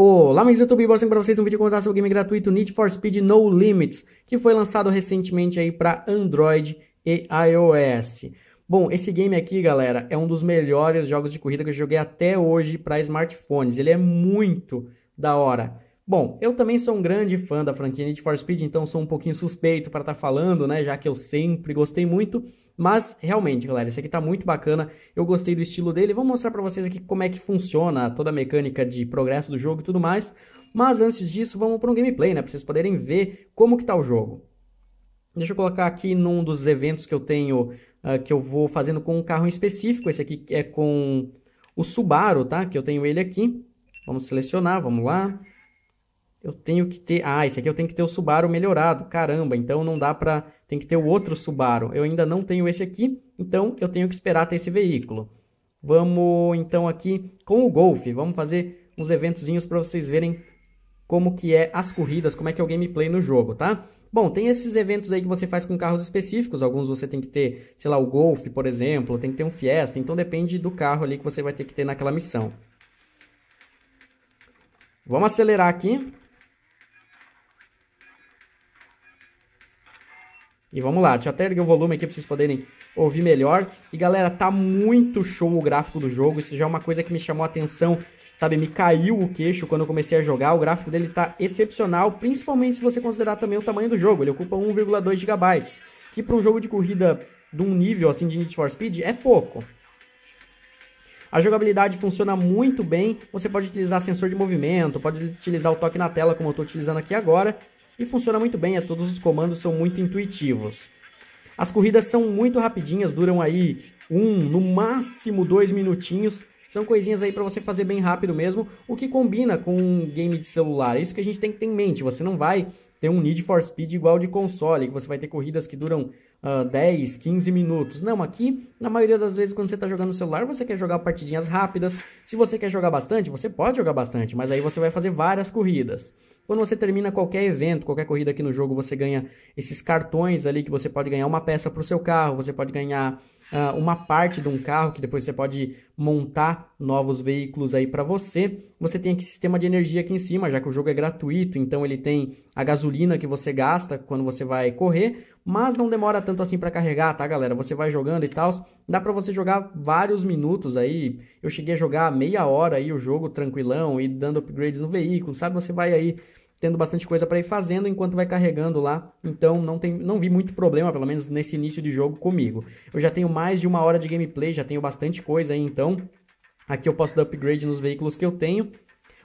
Olá, amigos do YouTube, bora sempre para vocês um vídeo contar sobre o game gratuito Need for Speed No Limits, que foi lançado recentemente aí para Android e iOS. Bom, esse game aqui, galera, é um dos melhores jogos de corrida que eu joguei até hoje para smartphones. Ele é muito da hora. Bom, eu também sou um grande fã da franquia Need for Speed, então sou um pouquinho suspeito para estar tá falando, né? Já que eu sempre gostei muito. Mas realmente, galera, esse aqui tá muito bacana. Eu gostei do estilo dele. Vou mostrar para vocês aqui como é que funciona toda a mecânica de progresso do jogo e tudo mais. Mas antes disso, vamos para um gameplay, né? Para vocês poderem ver como que tá o jogo. Deixa eu colocar aqui num dos eventos que eu tenho, uh, que eu vou fazendo com um carro em específico. Esse aqui é com o Subaru, tá? Que eu tenho ele aqui. Vamos selecionar, vamos lá eu tenho que ter, ah, esse aqui eu tenho que ter o Subaru melhorado, caramba, então não dá para, tem que ter o outro Subaru, eu ainda não tenho esse aqui, então eu tenho que esperar ter esse veículo. Vamos então aqui com o Golf, vamos fazer uns eventozinhos para vocês verem como que é as corridas, como é que é o gameplay no jogo, tá? Bom, tem esses eventos aí que você faz com carros específicos, alguns você tem que ter, sei lá, o Golf, por exemplo, tem que ter um Fiesta, então depende do carro ali que você vai ter que ter naquela missão. Vamos acelerar aqui. E vamos lá, deixa eu até erguer o volume aqui pra vocês poderem ouvir melhor. E galera, tá muito show o gráfico do jogo, isso já é uma coisa que me chamou a atenção, sabe? Me caiu o queixo quando eu comecei a jogar, o gráfico dele tá excepcional, principalmente se você considerar também o tamanho do jogo, ele ocupa 1,2 GB, que para um jogo de corrida de um nível assim de Need for Speed é pouco. A jogabilidade funciona muito bem, você pode utilizar sensor de movimento, pode utilizar o toque na tela como eu estou utilizando aqui agora, e funciona muito bem, a é, todos os comandos são muito intuitivos. As corridas são muito rapidinhas, duram aí um, no máximo dois minutinhos. São coisinhas aí para você fazer bem rápido mesmo, o que combina com um game de celular. É isso que a gente tem que ter em mente. Você não vai ter um Need for Speed igual de console, que você vai ter corridas que duram uh, 10, 15 minutos. Não, aqui, na maioria das vezes, quando você está jogando no celular, você quer jogar partidinhas rápidas. Se você quer jogar bastante, você pode jogar bastante, mas aí você vai fazer várias corridas. Quando você termina qualquer evento, qualquer corrida aqui no jogo, você ganha esses cartões ali que você pode ganhar uma peça para o seu carro, você pode ganhar uh, uma parte de um carro que depois você pode montar novos veículos aí para você. Você tem aqui sistema de energia aqui em cima, já que o jogo é gratuito, então ele tem a gasolina que você gasta quando você vai correr, mas não demora tanto assim para carregar, tá, galera? Você vai jogando e tal, dá para você jogar vários minutos aí. Eu cheguei a jogar meia hora aí o jogo tranquilão e dando upgrades no veículo, sabe? Você vai aí tendo bastante coisa para ir fazendo enquanto vai carregando lá. Então não, tem, não vi muito problema, pelo menos nesse início de jogo comigo. Eu já tenho mais de uma hora de gameplay, já tenho bastante coisa aí, então aqui eu posso dar upgrade nos veículos que eu tenho.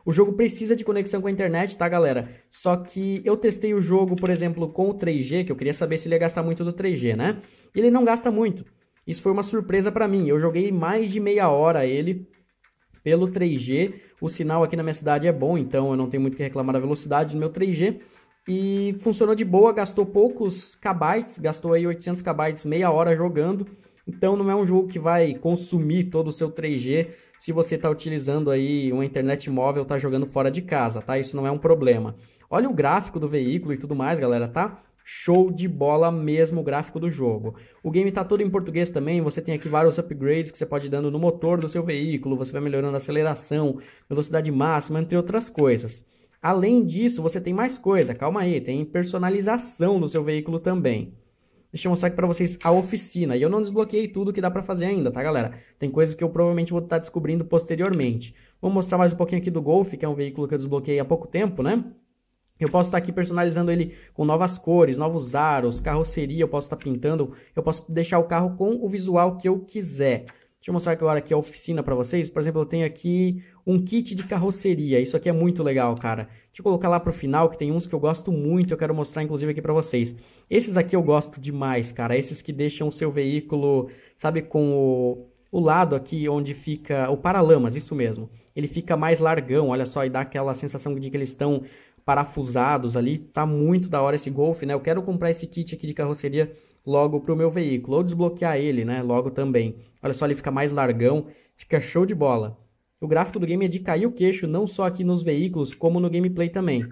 O jogo precisa de conexão com a internet, tá, galera? Só que eu testei o jogo, por exemplo, com o 3G, que eu queria saber se ele ia gastar muito do 3G, né? Ele não gasta muito. Isso foi uma surpresa para mim. Eu joguei mais de meia hora ele pelo 3G. O sinal aqui na minha cidade é bom, então eu não tenho muito que reclamar da velocidade do meu 3G. E funcionou de boa, gastou poucos kbytes, gastou aí 800 kbytes meia hora jogando. Então não é um jogo que vai consumir todo o seu 3G se você está utilizando aí uma internet móvel, está jogando fora de casa, tá? Isso não é um problema. Olha o gráfico do veículo e tudo mais, galera, tá? Show de bola mesmo o gráfico do jogo. O game está todo em português também, você tem aqui vários upgrades que você pode ir dando no motor do seu veículo, você vai melhorando a aceleração, velocidade máxima, entre outras coisas. Além disso, você tem mais coisa, calma aí, tem personalização no seu veículo também. Deixa eu mostrar aqui para vocês a oficina. E eu não desbloqueei tudo que dá para fazer ainda, tá, galera? Tem coisas que eu provavelmente vou estar tá descobrindo posteriormente. Vou mostrar mais um pouquinho aqui do Golf, que é um veículo que eu desbloqueei há pouco tempo, né? Eu posso estar aqui personalizando ele com novas cores, novos aros, carroceria, eu posso estar pintando, eu posso deixar o carro com o visual que eu quiser. Deixa eu mostrar agora aqui a oficina para vocês. Por exemplo, eu tenho aqui um kit de carroceria. Isso aqui é muito legal, cara. Deixa eu colocar lá para o final, que tem uns que eu gosto muito. Eu quero mostrar, inclusive, aqui para vocês. Esses aqui eu gosto demais, cara. Esses que deixam o seu veículo, sabe, com o, o lado aqui onde fica o paralamas, isso mesmo. Ele fica mais largão, olha só, e dá aquela sensação de que eles estão parafusados ali. Tá muito da hora esse Golf, né? Eu quero comprar esse kit aqui de carroceria logo pro meu veículo, ou desbloquear ele, né? Logo também. Olha só, ele fica mais largão, fica show de bola. O gráfico do game é de cair o queixo, não só aqui nos veículos, como no gameplay também.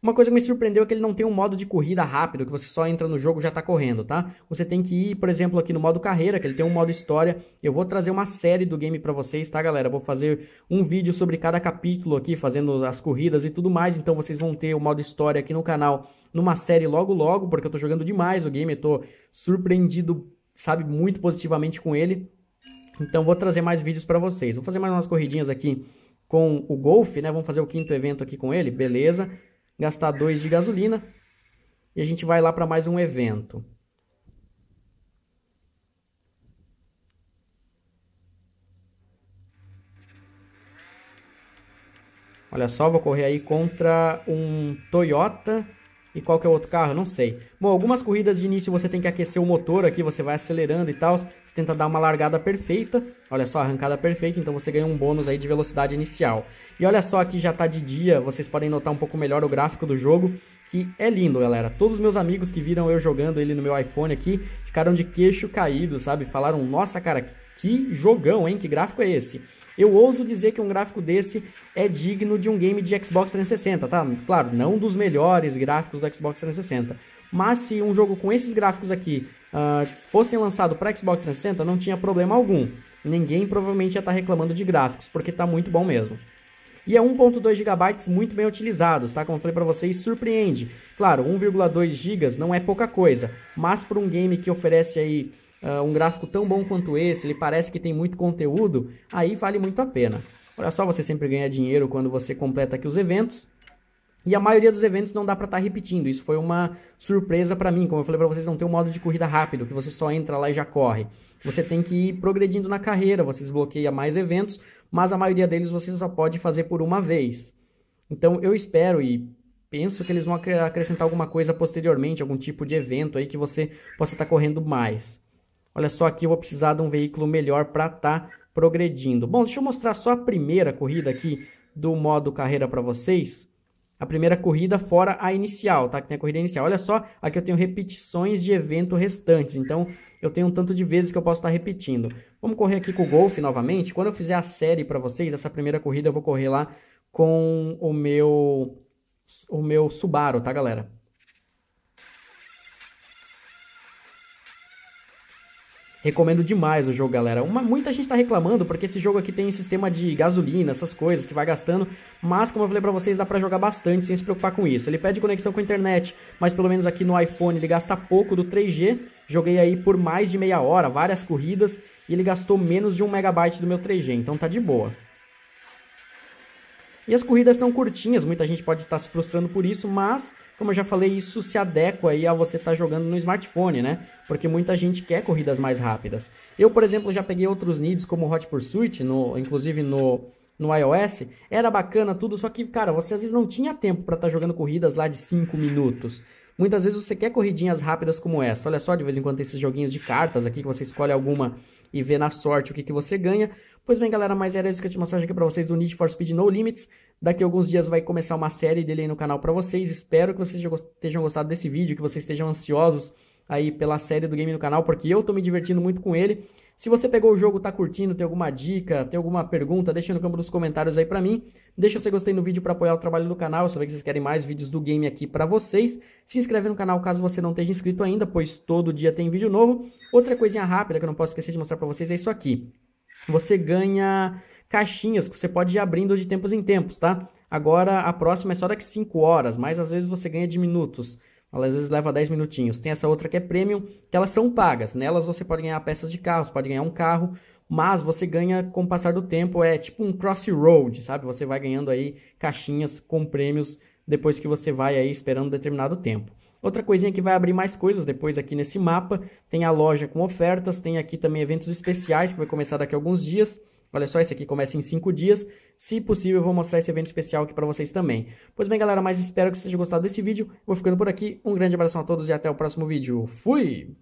Uma coisa que me surpreendeu é que ele não tem um modo de corrida rápido, que você só entra no jogo e já está correndo, tá? Você tem que ir, por exemplo, aqui no modo carreira, que ele tem um modo história. Eu vou trazer uma série do game para vocês, tá, galera? vou fazer um vídeo sobre cada capítulo aqui, fazendo as corridas e tudo mais. Então vocês vão ter o modo história aqui no canal numa série logo logo, porque eu estou jogando demais o game, eu tô surpreendido, sabe, muito positivamente com ele. Então vou trazer mais vídeos para vocês. Vou fazer mais umas corridinhas aqui com o Golf, né? Vamos fazer o quinto evento aqui com ele, beleza? gastar 2 de gasolina e a gente vai lá para mais um evento. Olha só, vou correr aí contra um Toyota e qual que é o outro carro? Não sei. Bom, algumas corridas de início você tem que aquecer o motor aqui, você vai acelerando e tal. Você tenta dar uma largada perfeita. Olha só, arrancada perfeita, então você ganha um bônus aí de velocidade inicial. E olha só, aqui já tá de dia, vocês podem notar um pouco melhor o gráfico do jogo, que é lindo, galera. Todos os meus amigos que viram eu jogando ele no meu iPhone aqui, ficaram de queixo caído, sabe? Falaram, nossa, cara, que jogão, hein? Que gráfico é esse? Eu ouso dizer que um gráfico desse é digno de um game de Xbox 360, tá? Claro, não dos melhores gráficos do Xbox 360. Mas se um jogo com esses gráficos aqui uh, fossem lançado para Xbox 360, não tinha problema algum. Ninguém provavelmente ia estar tá reclamando de gráficos, porque tá muito bom mesmo e é 1.2 GB muito bem utilizados, tá? Como eu falei para vocês, surpreende. Claro, 1,2 GB não é pouca coisa, mas para um game que oferece aí uh, um gráfico tão bom quanto esse, ele parece que tem muito conteúdo, aí vale muito a pena. Olha só, você sempre ganha dinheiro quando você completa aqui os eventos. E a maioria dos eventos não dá para estar tá repetindo. Isso foi uma surpresa para mim. Como eu falei para vocês, não tem um modo de corrida rápido, que você só entra lá e já corre. Você tem que ir progredindo na carreira, você desbloqueia mais eventos, mas a maioria deles você só pode fazer por uma vez. Então eu espero e penso que eles vão acrescentar alguma coisa posteriormente, algum tipo de evento aí que você possa estar tá correndo mais. Olha só aqui, eu vou precisar de um veículo melhor para estar tá progredindo. Bom, deixa eu mostrar só a primeira corrida aqui do modo carreira para vocês. A primeira corrida fora a inicial, tá? Que tem a corrida inicial. Olha só, aqui eu tenho repetições de evento restantes. Então, eu tenho um tanto de vezes que eu posso estar tá repetindo. Vamos correr aqui com o Golf novamente. Quando eu fizer a série para vocês, essa primeira corrida eu vou correr lá com o meu o meu Subaru, tá, galera? Recomendo demais o jogo, galera. Uma, muita gente tá reclamando porque esse jogo aqui tem sistema de gasolina, essas coisas que vai gastando, mas como eu falei para vocês, dá para jogar bastante sem se preocupar com isso. Ele pede conexão com a internet, mas pelo menos aqui no iPhone ele gasta pouco do 3G. Joguei aí por mais de meia hora, várias corridas, e ele gastou menos de 1 megabyte do meu 3G, então tá de boa. E as corridas são curtinhas, muita gente pode estar tá se frustrando por isso, mas como eu já falei, isso se adequa aí a você estar tá jogando no smartphone, né? Porque muita gente quer corridas mais rápidas. Eu, por exemplo, já peguei outros níveis como Hot Pursuit, no, inclusive no no iOS, era bacana tudo, só que, cara, você às vezes não tinha tempo para estar tá jogando corridas lá de 5 minutos. Muitas vezes você quer corridinhas rápidas como essa. Olha só, de vez em quando tem esses joguinhos de cartas aqui que você escolhe alguma e vê na sorte o que, que você ganha. Pois bem, galera, mas era isso que eu tinha mostrado aqui para vocês do Need for Speed No Limits. Daqui a alguns dias vai começar uma série dele aí no canal para vocês. Espero que vocês tenham gostado desse vídeo, que vocês estejam ansiosos aí pela série do game no canal, porque eu tô me divertindo muito com ele. Se você pegou o jogo, tá curtindo, tem alguma dica, tem alguma pergunta, deixa no campo dos comentários aí para mim. Deixa seu gostei no vídeo para apoiar o trabalho do canal, eu saber que vocês querem mais vídeos do game aqui para vocês. Se inscreve no canal caso você não esteja inscrito ainda, pois todo dia tem vídeo novo. Outra coisinha rápida que eu não posso esquecer de mostrar para vocês é isso aqui. Você ganha caixinhas que você pode ir abrindo de tempos em tempos, tá? Agora a próxima é só daqui 5 horas, mas às vezes você ganha de minutos. Ela às vezes leva 10 minutinhos. Tem essa outra que é premium, que elas são pagas. Nelas né? você pode ganhar peças de carros, pode ganhar um carro, mas você ganha com o passar do tempo, é tipo um crossroad, sabe? Você vai ganhando aí caixinhas com prêmios depois que você vai aí esperando um determinado tempo. Outra coisinha que vai abrir mais coisas depois aqui nesse mapa, tem a loja com ofertas, tem aqui também eventos especiais que vai começar daqui a alguns dias. Olha só, esse aqui começa em 5 dias. Se possível, eu vou mostrar esse evento especial aqui para vocês também. Pois bem, galera, mas espero que vocês tenham gostado desse vídeo. Vou ficando por aqui. Um grande abração a todos e até o próximo vídeo. Fui!